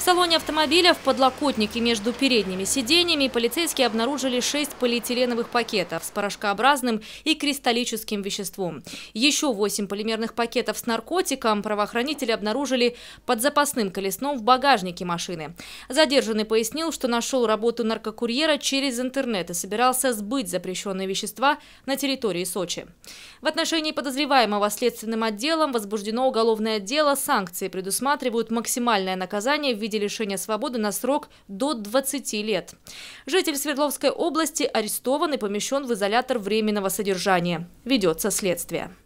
В салоне автомобиля в подлокотнике между передними сиденьями полицейские обнаружили 6 полиэтиленовых пакетов с порошкообразным и кристаллическим веществом. Еще 8 полимерных пакетов с наркотиком правоохранители обнаружили под запасным колесном в багажнике машины. Задержанный пояснил, что нашел работу наркокурьера через интернет и собирался сбыть запрещенные вещества на территории Сочи. В отношении подозреваемого следственным отделом возбуждено уголовное дело. Санкции предусматривают максимальное наказание в виде виде лишения свободы на срок до 20 лет. Житель Свердловской области арестован и помещен в изолятор временного содержания. Ведется следствие.